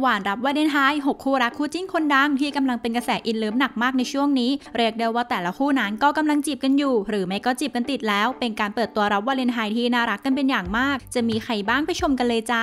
หวานรับวาเลนไทน์6คู่รักคู่จิ้นคนดังที่กำลังเป็นกระแสอินเลิฟหนักมากในช่วงนี้เรียกได้ว่าแต่ละคู่นั้นก็กำลังจีบกันอยู่ หรือไม่ก็จีบกันติดแล้ว เป็นการเปิดตัวรับวาเลนไทน์ที่น่ารักกันเป็นอย่างมาก จะมีใครบ้างไปชมกันเลยจ้า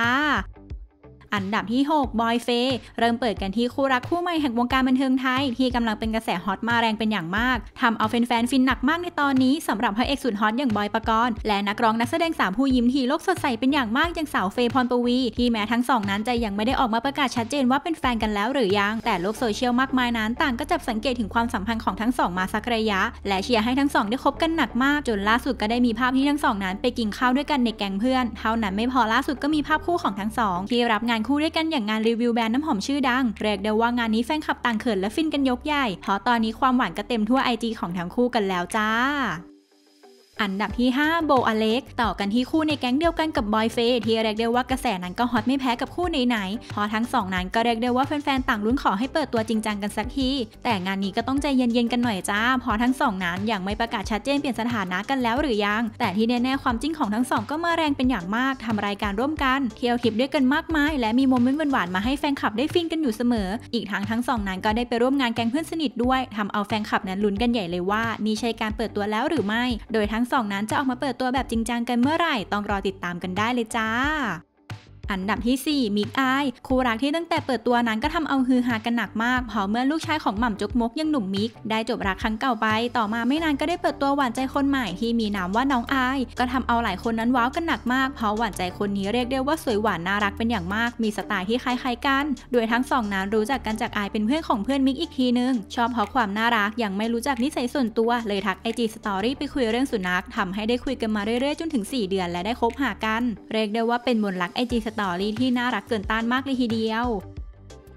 อันดับที่ 6 บอยเฟย์ เริ่มเปิดกันที่คู่รักคู่ใหม่ แห่งวงการบันเทิงไทย ที่กำลังเป็นกระแสฮอตมาแรงเป็นอย่างมากทำเอาแฟนๆฟินหนักมากในตอนนี้สำหรับพระเอกสุดฮอตอย่างบอยปกรณ์และนักร้องนักแสดงสาวผู้ยิ้มทีโลกสดใสเป็นอย่างมากอย่างสาวเฟย์พรปวี ที่แม้ทั้งสองนั้นจะยังไม่ได้ออกมาประกาศชัดเจนว่าเป็นแฟนกันแล้วหรือยังแต่โลกโซเชียลมากมายนั้นต่างก็จับสังเกตถึงความสัมพันธ์ของทั้งสองมาสักระยะ และเชียร์ให้ทั้งสองได้คบกันหนักมากจนล่าสุดก็ได้มีภาพที่ทั้งสองนั้นไปกินข้าวด้วยกันในแก๊งเพื่อนเท่านั้นไม่พอล่าสุดก็มีภาพคู่ของทั้งสองที่รับงานคู่ด้วยกันอย่างงานรีวิวแบรนด์น้ำหอมชื่อดัง เรียกได้ว่างานนี้แฟนคลับต่างเขินและฟินกันยกใหญ่เพราะตอนนี้ความหวานก็เต็มทั่วไอจีของทั้งคู่กันแล้วจ้าอันดับที่ 5 โบอเล็กต่อกันที่คู่ในแก๊งเดียวกันกับบอยเฟย์ที่เรียกได้ว่ากระแสนั้นก็ฮอตไม่แพ้กับคู่ไหนๆ พอทั้งสองนั้นก็เรียกได้ว่าแฟนๆ ต่างลุ้นขอให้เปิดตัวจริงจังกันสักที แต่งานนี้ก็ต้องใจเย็นๆกันหน่อยจ้า พอทั้งสองนั้นยังไม่ประกาศชัดเจนเปลี่ยนสถานะกันแล้วหรือยัง แต่ที่แน่ๆความจริงของทั้งสองก็มาแรงเป็นอย่างมาก ทำรายการร่วมกันเที่ยวทริปด้วยกันมากมายและมีโมเมนต์หวานๆมาให้แฟนคลับได้ฟินกันอยู่เสมอ อีกทั้งทั้งสองนั้นก็ได้ไปร่วมงานแก๊งเพื่อนสนิทด้วย ทำเอาแฟนคลับนั้นลุ้นกันใหญ่เลยว่านี่ใช่การเปิดตัวแล้วหรือไม่ โดยทั้ง2นั้นจะออกมาเปิดตัวแบบจริงจังกันเมื่อไหร่ต้องรอติดตามกันได้เลยจ้าอันดับที่4มิกอายคู่รักที่ตั้งแต่เปิดตัวนั้นก็ทำเอาฮือฮากันหนักมากพอเมื่อลูกชายของหม่ำจกมกยังหนุ่มมิกได้จบรักครั้งเก่าไป ต่อมาไม่นานก็ได้เปิดตัวหวานใจคนใหม่ ที่มีนามว่าน้องอาย ก็ทำเอาหลายคนนั้นว้าวกันหนักมาก เพราะหวานใจคนนี้เรียกได้ว่าสวยหวานน่ารักเป็นอย่างมาก มีสไตล์ที่คล้ายๆกัน โดยทั้งสองนั้นรู้จักกันจากอายเป็นเพื่อนของเพื่อนมิกอีกทีนึงชอบเพราะความน่ารักยังไม่รู้จักนิสัยส่วนตัวเลยทักไอจีสตอรี่ไปคุยเรื่องสุนัข ทำให้ได้คุยกันมาเรื่อยๆจนถึง 4 เดือนและได้คบหากัน เรียกได้ว่าเป็นมนรักไอจีสตอรี่ที่น่ารักเกินต้านมากเลยทีเดียว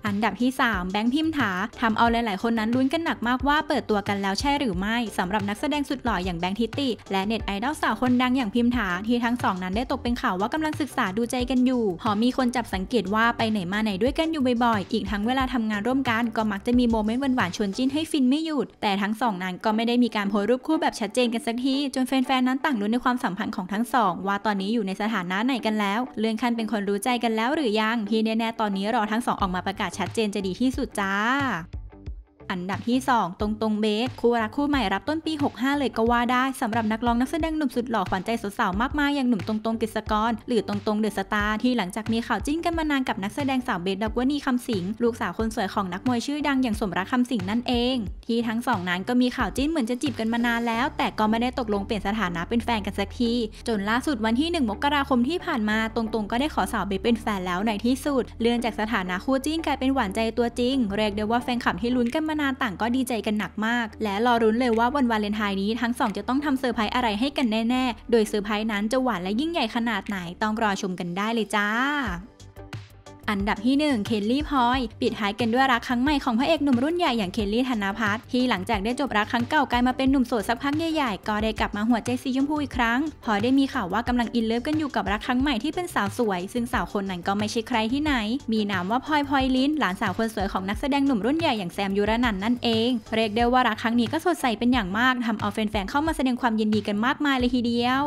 อันดับที่ 3 แบงค์พิมถาทำเอาหลายๆคนนั้นลุ้นกันหนักมากว่าเปิดตัวกันแล้วใช่หรือไม่สำหรับนักแสดงสุดหล่ออย่างแบงค์ทิตติและเน็ตไอดอลสาวคนดังอย่างพิมถาที่ทั้งสองนั้นได้ตกเป็นข่าวว่ากำลังศึกษาดูใจกันอยู่หอมีคนจับสังเกตว่าไปไหนมาไหนด้วยกันอยู่บ่อยๆ อีกทั้งเวลาทำงานร่วมกันก็มักจะมีโมเมนต์หวานๆชวนจิ้นให้ฟินไม่หยุดแต่ทั้งสองนั้นก็ไม่ได้มีการโพสรูปคู่แบบชัดเจนกันสักทีจนแฟนๆนั้นต่างลุ้นในความสัมพันธ์ของทั้งสองว่าตอนนี้อยู่ในสถานะไหนกันแล้ว เลื่อนขั้นเป็นคนรู้ใจกันแล้วหรือยังที่แน่ๆตอนนี้รอทั้งสองออกมาประกาศชัดเจนจะดีที่สุดจ้าอันดับที่ 2 ตรงตรงเบสคู่รักคู่ใหม่รับต้นปี65เลยก็ว่าได้สำหรับนักร้องนักแสดงหนุ่มสุดหล่อขวัญใจสาวๆมากมายอย่างหนุ่มตรงตรงกิษกร หรือตรงตรงเดอะสตาร์ที่หลังจากมีข่าวจิ้นกันมานานกับนักแสดงสาวเบสดักวนีคำสิงลูกสาวคนสวยของนักมวยชื่อดังอย่างสมรักคำสิงนั่นเอง ที่ทั้งสองนั้นก็มีข่าวจิ้นเหมือนจะจีบกันมานานแล้ว แต่ก็ไม่ได้ตกลงเปลี่ยนสถานะเป็นแฟนกันสักที จนล่าสุดวันที่ 1 มกราคมที่ผ่านมาตรงตรงก็ได้ขอสาวเบสเป็นแฟนแล้วในที่สุดเลื่อนจากสถานะคู่จิ้นกลายเป็นหวานใจตัวจริงเรียกได้ว่าแฟนคลับที่ลุ้นกันมานานานต่างก็ดีใจกันหนักมาก และรอรุ้นเลยว่าวันวาเลนไทน์นี้ทั้งสองจะต้องทำเซอร์ไพรส์อะไรให้กันแน่ๆ โดยเซอร์ไพรส์นั้นจะหวานและยิ่งใหญ่ขนาดไหนต้องรอชมกันได้เลยจ้าอันดับที่ 1เคลลี่พอย ปิดท้ายกันด้วยรักครั้งใหม่ของพระเอกหนุ่มรุ่นใหญ่อย่าง เคลลี่ ธนพั์ที่หลังจากได้จบรักครั้งเก่ากลายมาเป็นหนุ่มโสดสักพักใหญ่ๆ ก็ได้กลับมาหัวใจสีชมพูอีกครั้ง พอได้มีข่าวว่ากำลังอินเลิฟกันอยู่กับรักครั้งใหม่ที่เป็นสาวสวย ซึ่งสาวคนนั้นก็ไม่ใช่ใครที่ไหน มีนามว่าพลอยพลอยลิ้น หลานสาวคนสวยของนักแสดงหนุ่มรุ่นใหญ่อย่างแซมยูรนันนั่นเอง เรียกได้ว่ารักครั้งนี้ก็สดใสเป็นอย่างมาก ทำเอาแฟนๆ เข้ามาแสดงความยินดีกันมากมายเลยทีเดียว